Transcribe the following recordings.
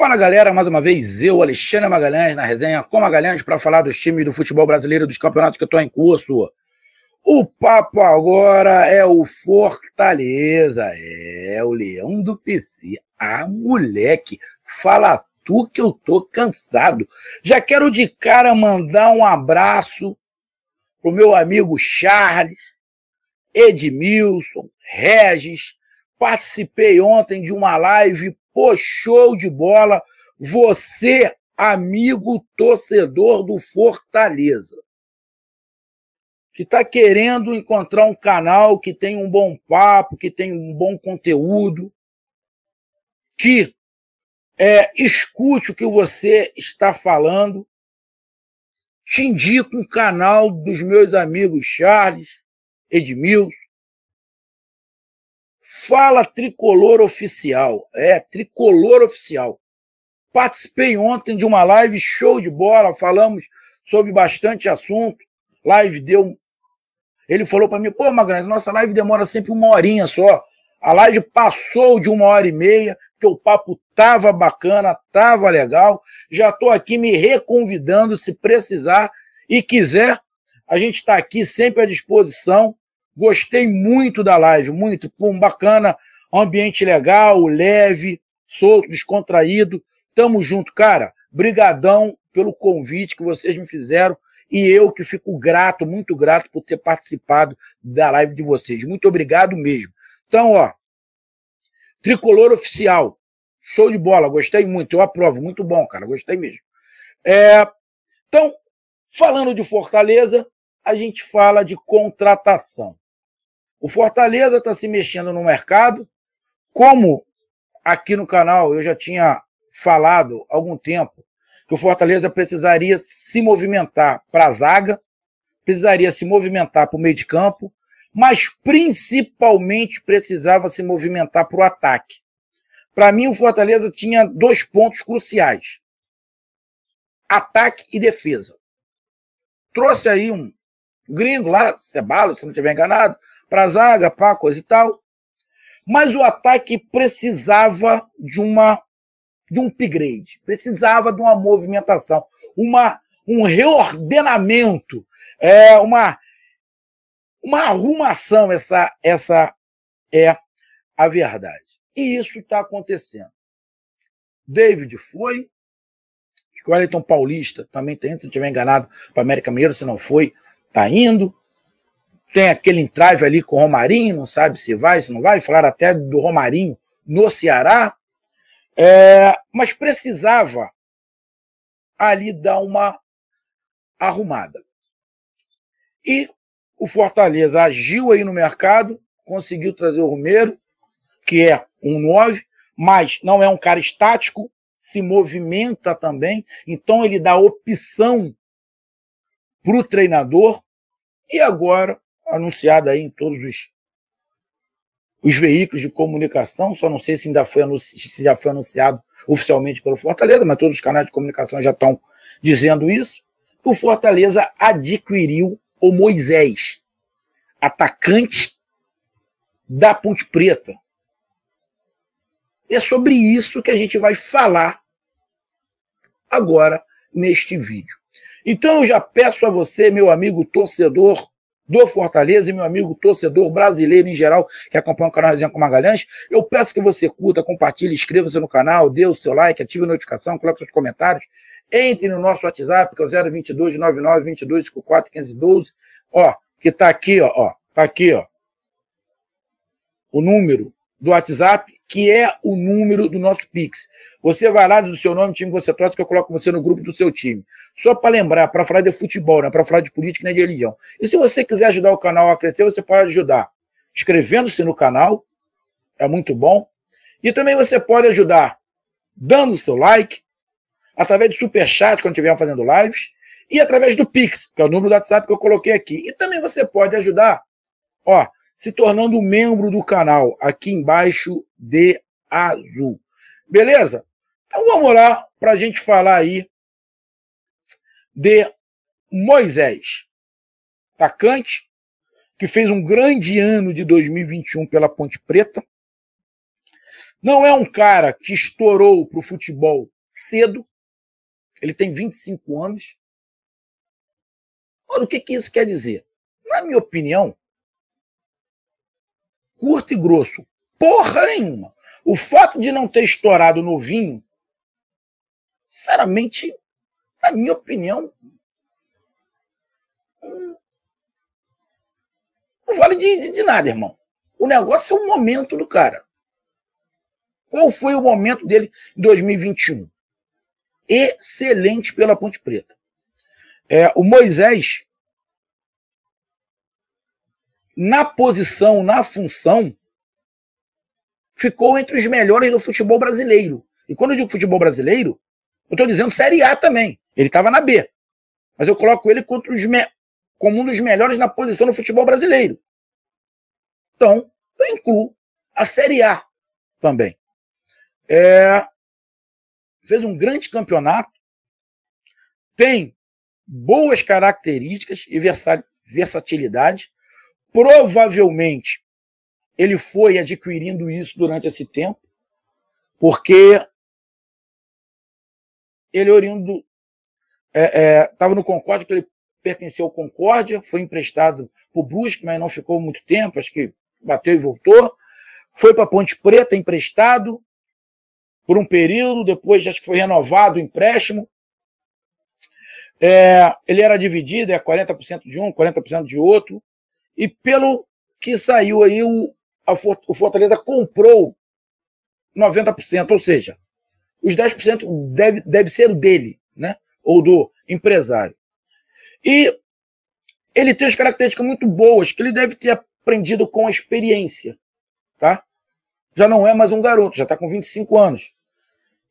Fala galera, mais uma vez eu, Alexandre Magalhães, na resenha com Magalhães para falar dos times do futebol brasileiro dos campeonatos que estão em curso. O papo agora é o Fortaleza, é o Leão do PC. Ah, moleque, fala tu que eu tô cansado. Já quero de cara mandar um abraço pro meu amigo Charles, Edmilson, Regis. Participei ontem de uma live Pô, show de bola. Você, amigo torcedor do Fortaleza, que está querendo encontrar um canal que tem um bom papo, que tem um bom conteúdo, que é, escute o que você está falando. Te indico um canal dos meus amigos Charles, Edmilson, Fala Tricolor Oficial. É, Tricolor Oficial. Participei ontem de uma live show de bola, falamos sobre bastante assunto. Live deu. Ele falou para mim: pô, Magalhães, nossa live demora sempre uma horinha só. A live passou de uma hora e meia, que o papo tava bacana, tava legal. Já estou aqui me reconvidando se precisar e quiser. A gente está aqui sempre à disposição. Gostei muito da live, muito. Pum, bacana, ambiente legal, leve, solto, descontraído. Tamo junto, cara. Brigadão pelo convite que vocês me fizeram e eu que fico grato, muito grato por ter participado da live de vocês. Muito obrigado mesmo. Então, ó, tricolor oficial, show de bola, gostei muito, eu aprovo, muito bom, cara, gostei mesmo. É, então, falando de Fortaleza, a gente fala de contratação. O Fortaleza está se mexendo no mercado, como aqui no canal eu já tinha falado há algum tempo que o Fortaleza precisaria se movimentar para a zaga, precisaria se movimentar para o meio de campo, mas principalmente precisava se movimentar para o ataque. Para mim, o Fortaleza tinha dois pontos cruciais: ataque e defesa. Trouxe aí um gringo lá, Cebalo, é se não estiver enganado, para zaga, para coisa e tal. Mas o ataque precisava de uma de um upgrade, precisava de uma movimentação, uma um reordenamento, é uma uma arrumação, essa essa é a verdade. E isso está acontecendo. David foi, o Wellington Paulista também tem, se não estiver enganado, para América Mineiro, se não foi, tá indo. Tem aquele entrave ali com o Romarinho, não sabe se vai, se não vai. Falaram até do Romarinho no Ceará. É, mas precisava ali dar uma arrumada. E o Fortaleza agiu aí no mercado, conseguiu trazer o Romero, que é um 9, mas não é um cara estático, se movimenta também, então ele dá opção para o treinador e agora anunciada aí em todos os, os veículos de comunicação, só não sei se ainda foi se já foi anunciado oficialmente pelo Fortaleza, mas todos os canais de comunicação já estão dizendo isso. O Fortaleza adquiriu o Moisés, atacante da Ponte Preta. E é sobre isso que a gente vai falar agora neste vídeo. Então eu já peço a você, meu amigo torcedor do Fortaleza e meu amigo torcedor brasileiro em geral que acompanha o canal Resenha com Magalhães, eu peço que você curta, compartilhe, inscreva-se no canal, dê o seu like, ative a notificação, coloque seus comentários, entre no nosso WhatsApp, que é o 022 99 ó, que tá aqui, ó, ó, tá aqui, ó, o número do WhatsApp, que é o número do nosso Pix. Você vai lá do seu nome, time que você torce, que eu coloco você no grupo do seu time. Só para lembrar, para falar de futebol, né? para falar de política, não é de religião. E se você quiser ajudar o canal a crescer, você pode ajudar inscrevendo-se no canal, é muito bom. E também você pode ajudar dando o seu like, através do superchat, quando estiver fazendo lives, e através do Pix, que é o número do WhatsApp que eu coloquei aqui. E também você pode ajudar, ó, se tornando membro do canal, aqui embaixo de azul. Beleza? Então vamos lá para a gente falar aí de Moisés, atacante, que fez um grande ano de 2021 pela Ponte Preta. Não é um cara que estourou para o futebol cedo. Ele tem 25 anos. o que, que isso quer dizer? Na minha opinião, curto e grosso. Porra nenhuma. O fato de não ter estourado novinho, sinceramente, na minha opinião, hum, não vale de, de, de nada, irmão. O negócio é o momento do cara. Qual foi o momento dele em 2021? Excelente pela Ponte Preta. É, o Moisés na posição, na função, ficou entre os melhores do futebol brasileiro. E quando eu digo futebol brasileiro, eu estou dizendo Série A também. Ele estava na B. Mas eu coloco ele como um dos melhores na posição do futebol brasileiro. Então, eu incluo a Série A também. É, fez um grande campeonato, tem boas características e versatilidade. Provavelmente ele foi adquirindo isso durante esse tempo, porque ele oriundo estava é, é, no Concórdia, que ele pertenceu ao Concórdia, foi emprestado para o Brusque, mas não ficou muito tempo, acho que bateu e voltou. Foi para Ponte Preta emprestado por um período, depois acho que foi renovado o empréstimo. É, ele era dividido, é 40% de um, 40% de outro. E pelo que saiu aí, o, a, o Fortaleza comprou 90%, ou seja, os 10% deve, deve ser dele, né? Ou do empresário. E ele tem as características muito boas que ele deve ter aprendido com a experiência, tá? Já não é mais um garoto, já está com 25 anos.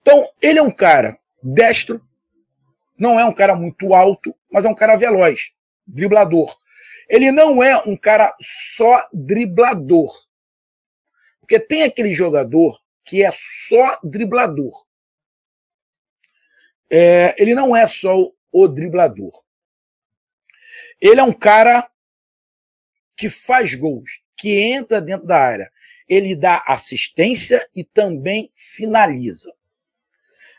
Então, ele é um cara destro, não é um cara muito alto, mas é um cara veloz, driblador. Ele não é um cara só driblador. Porque tem aquele jogador que é só driblador. É, ele não é só o, o driblador. Ele é um cara que faz gols, que entra dentro da área. Ele dá assistência e também finaliza.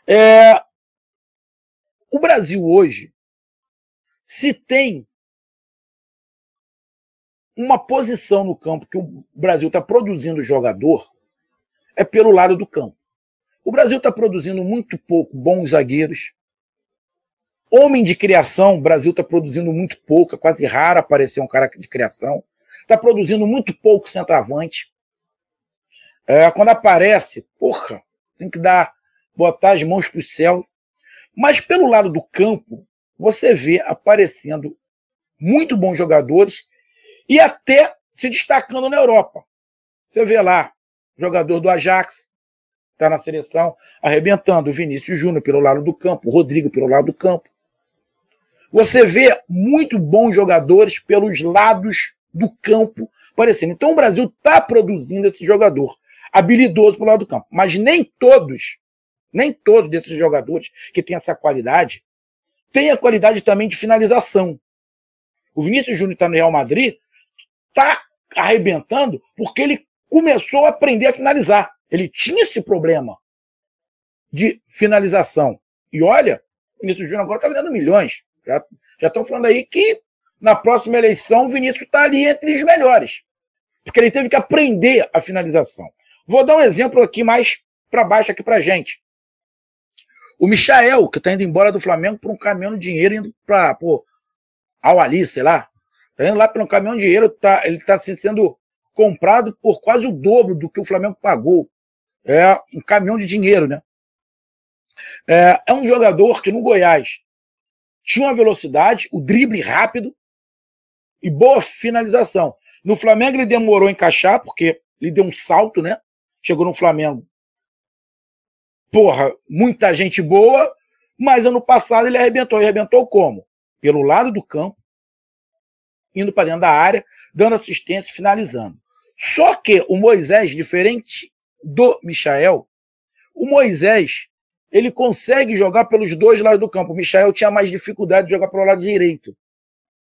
É, o Brasil hoje, se tem uma posição no campo que o Brasil está produzindo jogador é pelo lado do campo. O Brasil está produzindo muito pouco bons zagueiros. Homem de criação, o Brasil está produzindo muito pouco, é quase raro aparecer um cara de criação. Está produzindo muito pouco centroavante. É, quando aparece, porra, tem que dar, botar as mãos para o céu. Mas pelo lado do campo, você vê aparecendo muito bons jogadores e até se destacando na Europa. Você vê lá, jogador do Ajax, está na seleção, arrebentando. O Vinícius Júnior pelo lado do campo, o Rodrigo pelo lado do campo. Você vê muito bons jogadores pelos lados do campo aparecendo. Então o Brasil está produzindo esse jogador habilidoso pelo lado do campo. Mas nem todos, nem todos desses jogadores que têm essa qualidade, têm a qualidade também de finalização. O Vinícius Júnior está no Real Madrid, está arrebentando porque ele começou a aprender a finalizar. Ele tinha esse problema de finalização. E olha, o Vinícius Júnior agora está vendendo milhões. Já estão falando aí que na próxima eleição o Vinícius está ali entre os melhores. Porque ele teve que aprender a finalização. Vou dar um exemplo aqui mais para baixo aqui para gente. O Michael, que está indo embora do Flamengo por um caminhão de dinheiro indo para ao Ali, sei lá, Tá indo lá pelo caminhão de dinheiro, tá, ele está sendo comprado por quase o dobro do que o Flamengo pagou. É um caminhão de dinheiro, né? É, é um jogador que no Goiás tinha uma velocidade, o drible rápido e boa finalização. No Flamengo ele demorou a encaixar, porque ele deu um salto, né? Chegou no Flamengo. Porra, muita gente boa, mas ano passado ele arrebentou. E arrebentou como? Pelo lado do campo, indo para dentro da área, dando assistência, finalizando. Só que o Moisés, diferente do Michael, o Moisés ele consegue jogar pelos dois lados do campo. O Michael tinha mais dificuldade de jogar pelo lado direito.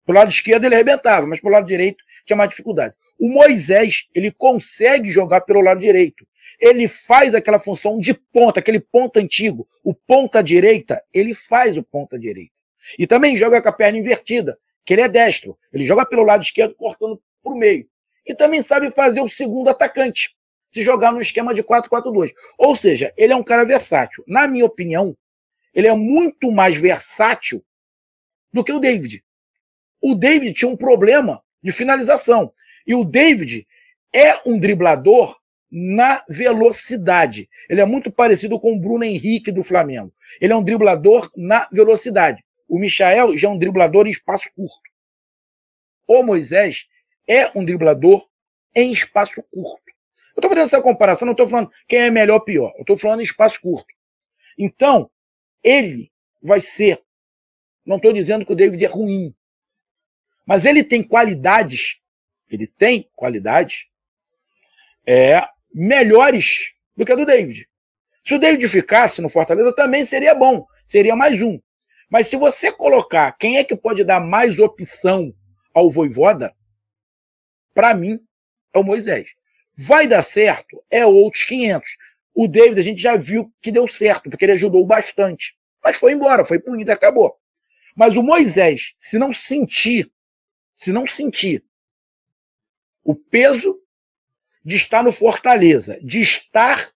o lado esquerdo ele arrebentava, mas o lado direito tinha mais dificuldade. O Moisés, ele consegue jogar pelo lado direito. Ele faz aquela função de ponta, aquele ponta antigo. O ponta direita, ele faz o ponta direita. E também joga com a perna invertida que ele é destro. Ele joga pelo lado esquerdo, cortando para o meio. E também sabe fazer o segundo atacante, se jogar no esquema de 4-4-2. Ou seja, ele é um cara versátil. Na minha opinião, ele é muito mais versátil do que o David. O David tinha um problema de finalização. E o David é um driblador na velocidade. Ele é muito parecido com o Bruno Henrique do Flamengo. Ele é um driblador na velocidade. O Michael já é um driblador em espaço curto. O Moisés é um driblador em espaço curto. Eu estou fazendo essa comparação, não estou falando quem é melhor ou pior. Eu estou falando em espaço curto. Então, ele vai ser. Não estou dizendo que o David é ruim. Mas ele tem qualidades. Ele tem qualidades é, melhores do que a do David. Se o David ficasse no Fortaleza, também seria bom. Seria mais um. Mas se você colocar quem é que pode dar mais opção ao voivoda, para mim é o Moisés. Vai dar certo? É outros 500. O David a gente já viu que deu certo, porque ele ajudou bastante. Mas foi embora, foi punido, acabou. Mas o Moisés, se não sentir, se não sentir o peso de estar no Fortaleza, de estar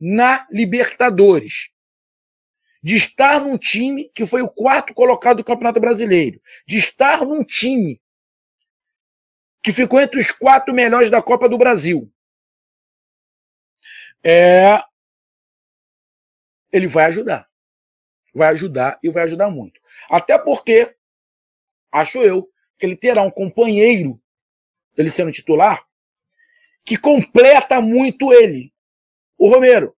na Libertadores, de estar num time que foi o quarto colocado do Campeonato Brasileiro, de estar num time que ficou entre os quatro melhores da Copa do Brasil. É... Ele vai ajudar. Vai ajudar e vai ajudar muito. Até porque, acho eu, que ele terá um companheiro, ele sendo titular, que completa muito ele. O Romero.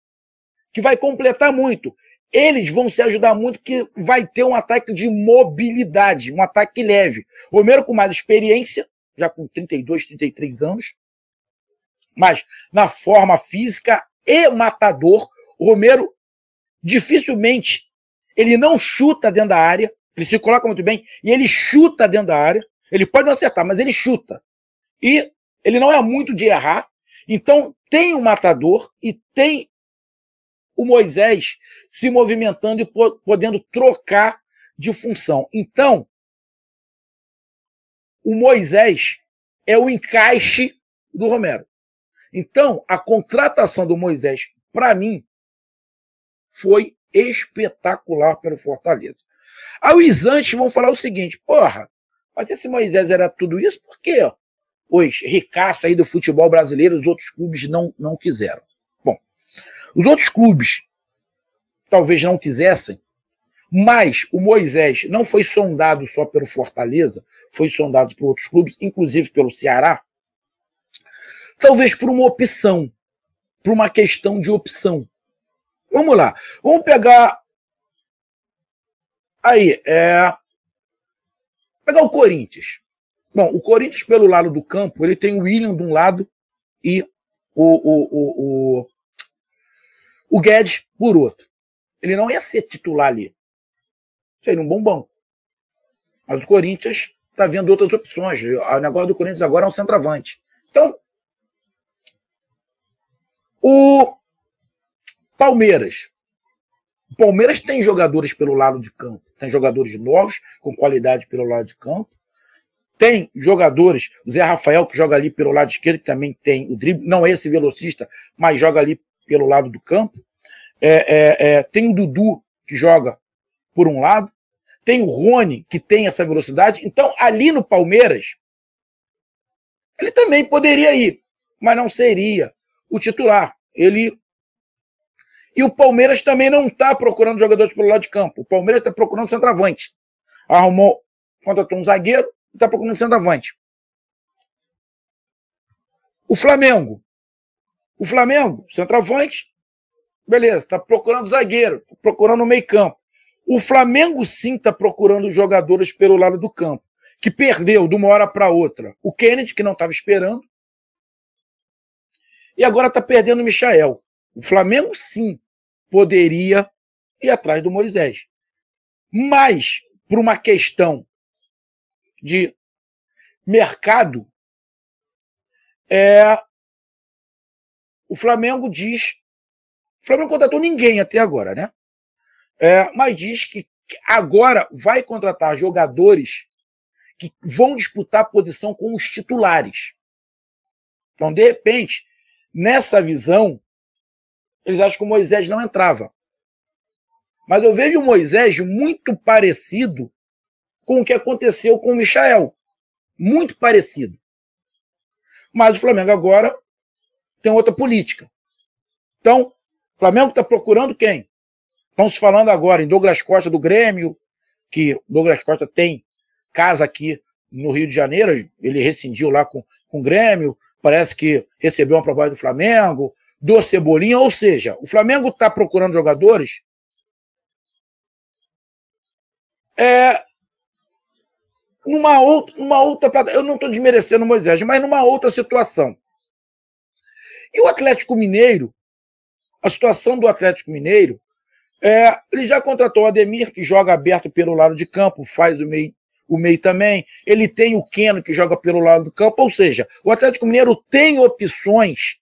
Que vai completar muito eles vão se ajudar muito que vai ter um ataque de mobilidade, um ataque leve. Romero com mais experiência, já com 32, 33 anos, mas na forma física e matador, o Romero dificilmente ele não chuta dentro da área, ele se coloca muito bem e ele chuta dentro da área. Ele pode não acertar, mas ele chuta. E ele não é muito de errar. Então tem o matador e tem o Moisés se movimentando e podendo trocar de função. Então, o Moisés é o encaixe do Romero. Então, a contratação do Moisés, para mim, foi espetacular pelo Fortaleza. Aí os vão falar o seguinte: porra, mas esse Moisés era tudo isso Por quê? Pois, ricaço aí do futebol brasileiro, os outros clubes não, não quiseram. Os outros clubes talvez não quisessem, mas o Moisés não foi sondado só pelo Fortaleza, foi sondado por outros clubes, inclusive pelo Ceará. Talvez por uma opção, por uma questão de opção. Vamos lá, vamos pegar. Aí, é. Pegar o Corinthians. Bom, o Corinthians, pelo lado do campo, ele tem o William de um lado e o, o, o, o o Guedes, por outro. Ele não ia ser titular ali. Seria um bombom. Mas o Corinthians está vendo outras opções. O negócio do Corinthians agora é um centroavante. Então, o Palmeiras. O Palmeiras tem jogadores pelo lado de campo. Tem jogadores novos, com qualidade pelo lado de campo. Tem jogadores, o Zé Rafael, que joga ali pelo lado esquerdo, que também tem o drible. Não é esse velocista, mas joga ali pelo lado do campo. É, é, é, tem o Dudu, que joga por um lado. Tem o Rony, que tem essa velocidade. Então, ali no Palmeiras, ele também poderia ir, mas não seria o titular. Ele. E o Palmeiras também não está procurando jogadores pelo lado de campo. O Palmeiras está procurando centroavante. Arrumou, contratou um zagueiro e está procurando centroavante. O Flamengo o Flamengo, centroavante, beleza, está procurando zagueiro, tá procurando meio campo. O Flamengo sim está procurando jogadores pelo lado do campo, que perdeu de uma hora para outra o Kennedy, que não estava esperando, e agora está perdendo o Michael. O Flamengo sim poderia ir atrás do Moisés. Mas, por uma questão de mercado, é, o Flamengo diz. O Flamengo contratou ninguém até agora, né? É, mas diz que agora vai contratar jogadores que vão disputar posição com os titulares. Então, de repente, nessa visão, eles acham que o Moisés não entrava. Mas eu vejo o Moisés muito parecido com o que aconteceu com o Michael. Muito parecido. Mas o Flamengo agora tem outra política. Então, o Flamengo está procurando quem? Estão se falando agora em Douglas Costa do Grêmio, que Douglas Costa tem casa aqui no Rio de Janeiro, ele rescindiu lá com, com o Grêmio, parece que recebeu uma proposta do Flamengo, do Cebolinha, ou seja, o Flamengo está procurando jogadores é, numa outra, numa outra eu não estou desmerecendo Moisés, mas numa outra situação. E o Atlético Mineiro, a situação do Atlético Mineiro, é, ele já contratou o Ademir, que joga aberto pelo lado de campo, faz o meio, o meio também. Ele tem o Keno, que joga pelo lado do campo. Ou seja, o Atlético Mineiro tem opções,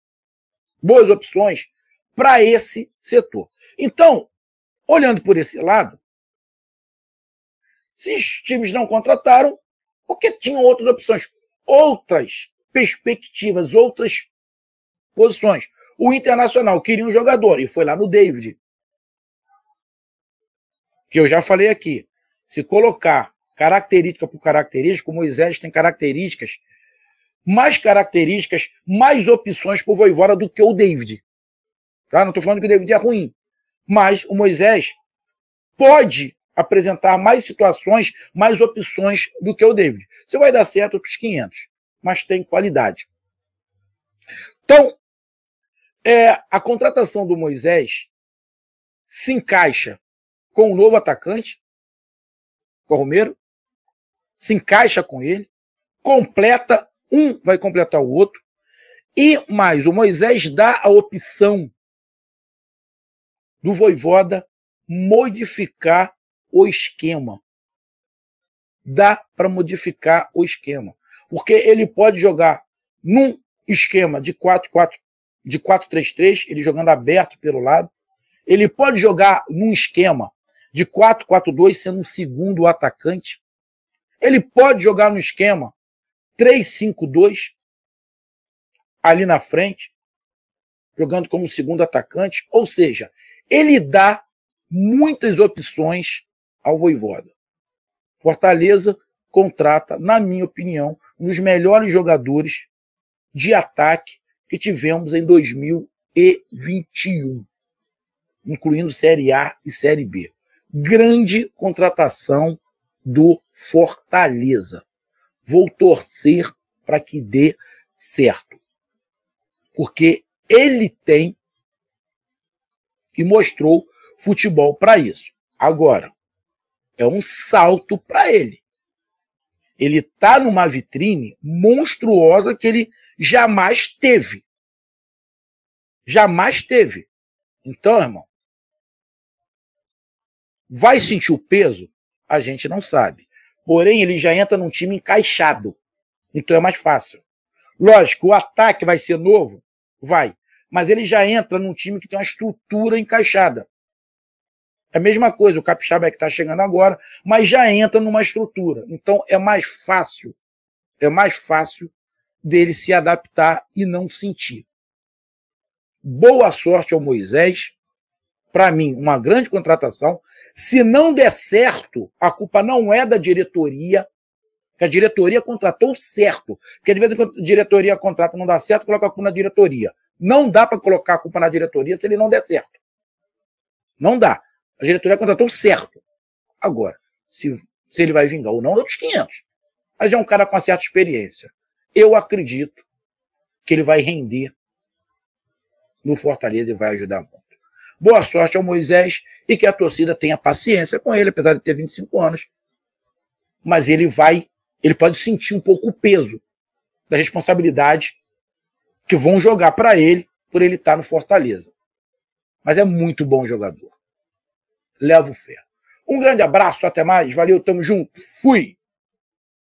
boas opções, para esse setor. Então, olhando por esse lado, se os times não contrataram, porque tinham outras opções, outras perspectivas, outras posições. O Internacional queria um jogador e foi lá no David. Que eu já falei aqui. Se colocar característica por característica, o Moisés tem características, mais características, mais opções para o Voivora do que o David. Tá? Não estou falando que o David é ruim. Mas o Moisés pode apresentar mais situações, mais opções do que o David. Você vai dar certo para os 500, mas tem qualidade. Então, é, a contratação do Moisés se encaixa com o novo atacante, com o Romero, se encaixa com ele, completa, um vai completar o outro, e mais, o Moisés dá a opção do Voivoda modificar o esquema. Dá para modificar o esquema. Porque ele pode jogar num esquema de 4-4 de 4-3-3, ele jogando aberto pelo lado. Ele pode jogar num esquema de 4-4-2, sendo um segundo atacante. Ele pode jogar no esquema 3-5-2, ali na frente, jogando como segundo atacante. Ou seja, ele dá muitas opções ao Voivoda. Fortaleza contrata, na minha opinião, um dos melhores jogadores de ataque que tivemos em 2021, incluindo Série A e Série B. Grande contratação do Fortaleza. Vou torcer para que dê certo. Porque ele tem e mostrou futebol para isso. Agora, é um salto para ele. Ele está numa vitrine monstruosa que ele jamais teve. Jamais teve. Então, irmão, vai sentir o peso? A gente não sabe. Porém, ele já entra num time encaixado. Então é mais fácil. Lógico, o ataque vai ser novo? Vai. Mas ele já entra num time que tem uma estrutura encaixada. É a mesma coisa, o Capixaba é que está chegando agora, mas já entra numa estrutura. Então é mais fácil. É mais fácil dele se adaptar e não sentir. Boa sorte ao Moisés. Para mim, uma grande contratação. Se não der certo, a culpa não é da diretoria, que a diretoria contratou certo. Porque de vez em quando a diretoria contrata não dá certo, coloca a culpa na diretoria. Não dá para colocar a culpa na diretoria se ele não der certo. Não dá. A diretoria contratou certo. Agora, se, se ele vai vingar ou não, é outros 500. Mas é um cara com uma certa experiência eu acredito que ele vai render no Fortaleza e vai ajudar muito. Boa sorte ao Moisés e que a torcida tenha paciência com ele, apesar de ter 25 anos. Mas ele vai, ele pode sentir um pouco o peso da responsabilidade que vão jogar para ele por ele estar tá no Fortaleza. Mas é muito bom jogador. Levo ferro. Um grande abraço, até mais, valeu, tamo junto, fui!